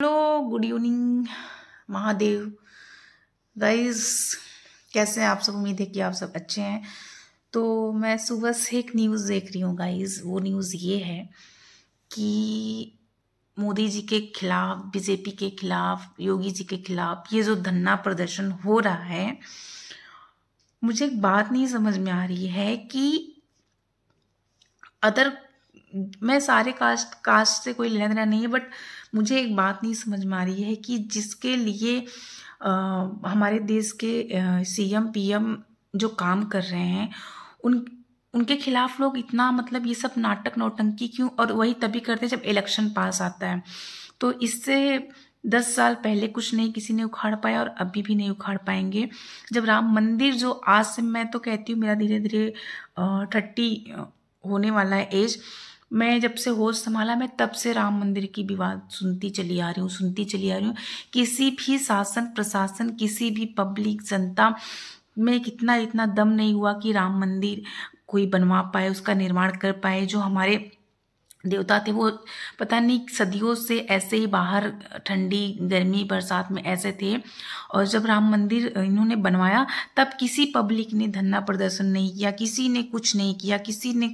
Hello good evening Mahadev guys कैसे हैं आप सब उम्मीद है कि आप सब अच्छे हैं तो मैं सुबह से एक न्यूज़ देख रही हूँ गाइस वो न्यूज़ ये है कि मोदी जी के खिलाफ बीजेपी के खिलाफ योगी जी के खिलाफ ये जो धरना प्रदर्शन हो रहा है मुझे एक बात नहीं समझ में आ रही है कि अदर मैं सारे कास्ट कास्ट से कोई लेना देना नहीं है बट मुझे एक बात नहीं समझ में आ रही है कि जिसके लिए आ, हमारे देश के सीएम पीएम जो काम कर रहे हैं उन उनके खिलाफ लोग इतना मतलब ये सब नाटक नौटंकी क्यों और वही तभी करते हैं जब इलेक्शन पास आता है तो इससे दस साल पहले कुछ नहीं किसी ने उखाड़ पाया और अभी भी नहीं उखाड़ पाएंगे जब राम मंदिर जो आज से मैं तो कहती हूँ मेरा धीरे धीरे थर्टी होने वाला है एज मैं जब से होश संभाला मैं तब से राम मंदिर की विवाद सुनती चली आ रही हूँ सुनती चली आ रही हूँ किसी भी शासन प्रशासन किसी भी पब्लिक जनता में कितना इतना दम नहीं हुआ कि राम मंदिर कोई बनवा पाए उसका निर्माण कर पाए जो हमारे देवता थे वो पता नहीं सदियों से ऐसे ही बाहर ठंडी गर्मी बरसात में ऐसे थे और जब राम मंदिर इन्होंने बनवाया तब किसी पब्लिक ने धरना प्रदर्शन नहीं किया किसी ने कुछ नहीं किया किसी ने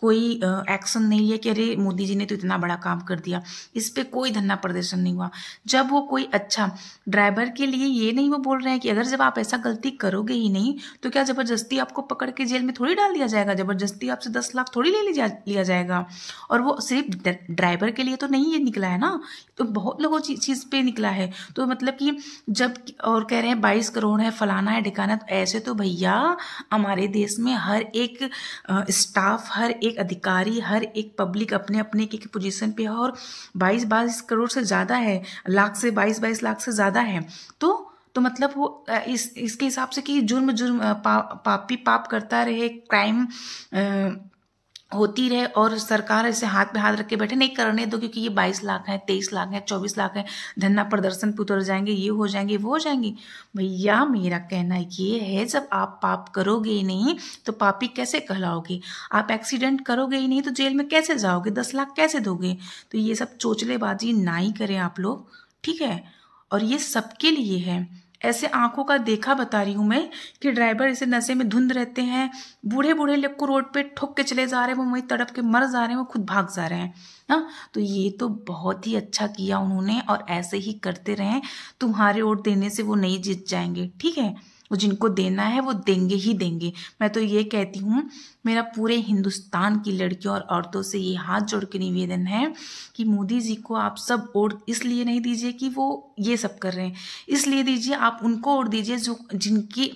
कोई एक्शन नहीं लिया कि अरे मोदी जी ने तो इतना बड़ा काम कर दिया इस पर कोई धरना प्रदर्शन नहीं हुआ जब वो कोई अच्छा ड्राइवर के लिए ये नहीं वो बोल रहे हैं कि अगर जब आप ऐसा गलती करोगे ही नहीं तो क्या ज़बरदस्ती आपको पकड़ के जेल में थोड़ी डाल दिया जाएगा ज़बरदस्ती आपसे दस लाख थोड़ी ले लिया जाएगा और वो सिर्फ ड्राइवर के लिए तो नहीं ये निकला है ना तो बहुत लोगों चीज़ पे निकला है तो मतलब कि जब और कह रहे हैं बाईस करोड़ है फलाना है ढिकाना तो ऐसे तो भैया हमारे देश में हर एक स्टाफ हर एक अधिकारी हर एक पब्लिक अपने अपने की पोजिशन पे है और बाईस बाईस करोड़ से ज़्यादा है लाख से बाईस बाईस लाख से ज़्यादा है तो तो मतलब वो इस इसके हिसाब से कि जुर्म जुर्म पा, पापी पाप करता रहे क्राइम होती रहे और सरकार इसे हाथ में हाथ रख के बैठे नहीं करने दो क्योंकि ये बाईस लाख है तेईस लाख है चौबीस लाख है धरना प्रदर्शन पे उतर जाएंगे ये हो जाएंगे वो हो जाएंगे भैया मेरा कहना ये है जब आप पाप करोगे ही नहीं तो पापी कैसे कहलाओगे आप एक्सीडेंट करोगे ही नहीं तो जेल में कैसे जाओगे दस लाख कैसे दोगे तो ये सब चोचलेबाजी ना ही करें आप लोग ठीक है और ये सबके लिए है ऐसे आंखों का देखा बता रही हूँ मैं कि ड्राइवर ऐसे नशे में धुंध रहते हैं बूढ़े बूढ़े लोग को रोड पे ठोक के चले जा रहे हैं वो वहीं तड़प के मर जा रहे हैं वो खुद भाग जा रहे हैं ना हाँ? तो ये तो बहुत ही अच्छा किया उन्होंने और ऐसे ही करते रहें तुम्हारे वोट देने से वो नहीं जीत जाएंगे ठीक है वो जिनको देना है वो देंगे ही देंगे मैं तो ये कहती हूँ मेरा पूरे हिंदुस्तान की लड़कियों और औरतों से ये हाथ जोड़ के निवेदन है कि मोदी जी को आप सब वोट इसलिए नहीं दीजिए कि वो ये सब कर रहे हैं इसलिए दीजिए आप आप उनको ओढ़ दीजिए जो जिनकी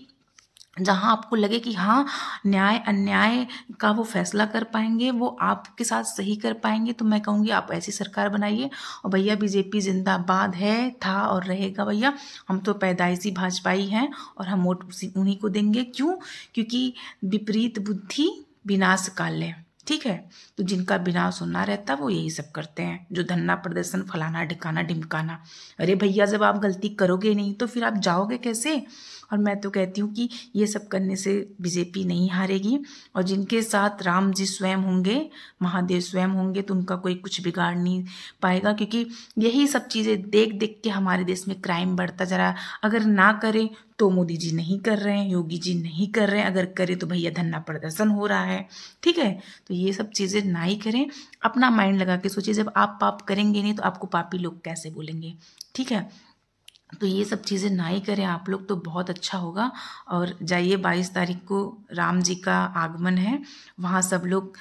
जहाँ आपको लगे कि हाँ न्याय अन्याय का वो फैसला कर पाएंगे वो आपके साथ सही कर पाएंगे तो मैं कहूँगी आप ऐसी सरकार बनाइए और भैया बीजेपी जिंदाबाद है था और रहेगा भैया हम तो पैदाइशी भाजपाई हैं और हम वोट उसी उन्हीं को देंगे क्यों क्योंकि विपरीत बुद्धि काल है ठीक है तो जिनका बिना सुनना रहता वो यही सब करते हैं जो धन्ना प्रदर्शन फलाना ढिकाना ढिमकाना अरे भैया जब आप गलती करोगे नहीं तो फिर आप जाओगे कैसे और मैं तो कहती हूँ कि ये सब करने से बीजेपी नहीं हारेगी और जिनके साथ राम जी स्वयं होंगे महादेव स्वयं होंगे तो उनका कोई कुछ बिगाड़ नहीं पाएगा क्योंकि यही सब चीज़ें देख देख के हमारे देश में क्राइम बढ़ता जा रहा है अगर ना करें तो मोदी जी नहीं कर रहे हैं योगी जी नहीं कर रहे हैं अगर करें तो भैया धन्ना प्रदर्शन हो रहा है ठीक है तो ये सब चीज़ें ना ही करें अपना माइंड लगा के सोचिए जब आप पाप करेंगे नहीं तो आपको पापी लोग कैसे बोलेंगे ठीक है तो ये सब चीज़ें ना ही करें आप लोग तो बहुत अच्छा होगा और जाइए बाईस तारीख को राम जी का आगमन है वहाँ सब लोग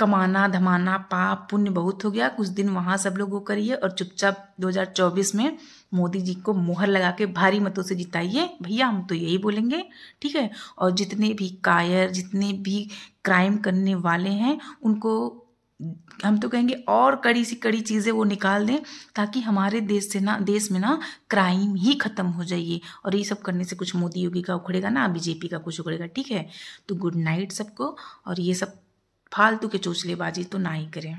कमाना धमाना पाप पुण्य बहुत हो गया कुछ दिन वहाँ सब लोग वो करिए और चुपचाप 2024 में मोदी जी को मोहर लगा के भारी मतों से जिताइए भैया हम तो यही बोलेंगे ठीक है और जितने भी कायर जितने भी क्राइम करने वाले हैं उनको हम तो कहेंगे और कड़ी सी कड़ी चीज़ें वो निकाल दें ताकि हमारे देश से ना देश में ना क्राइम ही ख़त्म हो जाइए और ये सब करने से कुछ मोदी योगी का उखड़ेगा ना बीजेपी का कुछ उखड़ेगा ठीक है तो गुड नाइट सबको और ये सब फालतू के चोचलेबाजी तो ना ही करें